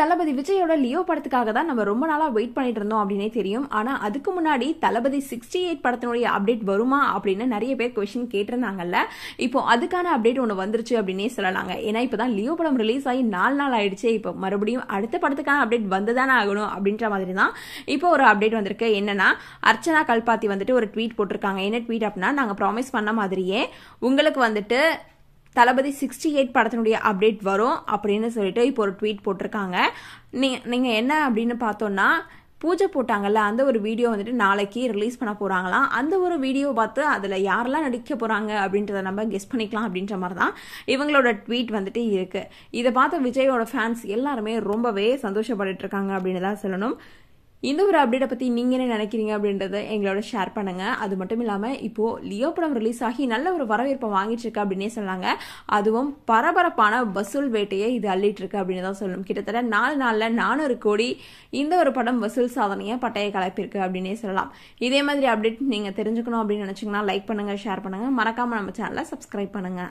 தளபதி விஜயோட லியோ படத்துக்காக தான் நம்ம ரொம்ப நாளாக வெயிட் பண்ணிட்டு இருந்தோம் அப்படின்னே தெரியும் ஆனால் அதுக்கு முன்னாடி தளபதி சிக்ஸ்டி எயிட் படத்தினுடைய அப்டேட் வருமா அப்படின்னு நிறைய பேர் கொஷின் கேட்டிருந்தாங்கல்ல இப்போ அதுக்கான அப்டேட் ஒன்று வந்துருச்சு அப்படின்னே சொல்லலாங்க ஏன்னா இப்போ தான் லியோ படம் ரிலீஸ் ஆகி நாலு நாள் ஆயிடுச்சு இப்போ மறுபடியும் அடுத்த படத்துக்கான அப்டேட் வந்துதானே ஆகணும் அப்படின்ற மாதிரி தான் இப்போ ஒரு அப்டேட் வந்திருக்கு என்னன்னா அர்ச்சனா கல்பாத்தி வந்துட்டு ஒரு ட்வீட் போட்டிருக்காங்க என்ன ட்வீட் அப்படின்னா நாங்கள் ப்ராமிஸ் பண்ண மாதிரியே உங்களுக்கு வந்துட்டு தளபதி சிக்ஸ்டி எயிட் படத்தினுடைய அப்டேட் வரும் அப்படின்னு சொல்லிட்டு இப்போ ஒரு ட்வீட் போட்டிருக்காங்க நீ நீங்கள் என்ன அப்படின்னு பார்த்தோன்னா பூஜை போட்டாங்கல்ல அந்த ஒரு வீடியோ வந்துட்டு நாளைக்கு ரிலீஸ் பண்ண போகிறாங்களாம் அந்த ஒரு வீடியோ பார்த்து அதில் யாரெல்லாம் நடிக்க போகிறாங்க அப்படின்றத நம்ம கெஸ் பண்ணிக்கலாம் அப்படின்ற மாதிரி தான் இவங்களோட ட்வீட் வந்துட்டு இருக்குது இதை பார்த்து விஜயோட ஃபேன்ஸ் எல்லாருமே ரொம்பவே சந்தோஷப்பட்டுருக்காங்க இருக்காங்க அப்படின்னு தான் சொல்லணும் இந்த ஒரு அப்டேட்டை பற்றி நீங்கள் என்ன நினைக்கிறீங்க அப்படின்றத எங்களோட ஷேர் பண்ணுங்கள் அது மட்டும் இல்லாமல் இப்போது லியோ படம் ரிலீஸ் ஆகி நல்ல ஒரு வரவேற்பை வாங்கிட்டுருக்கு அப்படின்னே சொன்னாங்க அதுவும் பரபரப்பான வசூல் வேட்டையை இது இருக்கு அப்படின்னு தான் சொல்லணும் கிட்டத்தட்ட நாலு நாளில் நானூறு கோடி இந்த ஒரு படம் வசூல் சாதனையை பட்டய கலப்பிருக்கு அப்படின்னே சொல்லலாம் இதே மாதிரி அப்டேட் நீங்கள் தெரிஞ்சுக்கணும் அப்படின்னு நினச்சிங்கன்னா லைக் பண்ணுங்கள் ஷேர் பண்ணுங்கள் மறக்காமல் நம்ம சேனலை சப்ஸ்கிரைப் பண்ணுங்கள்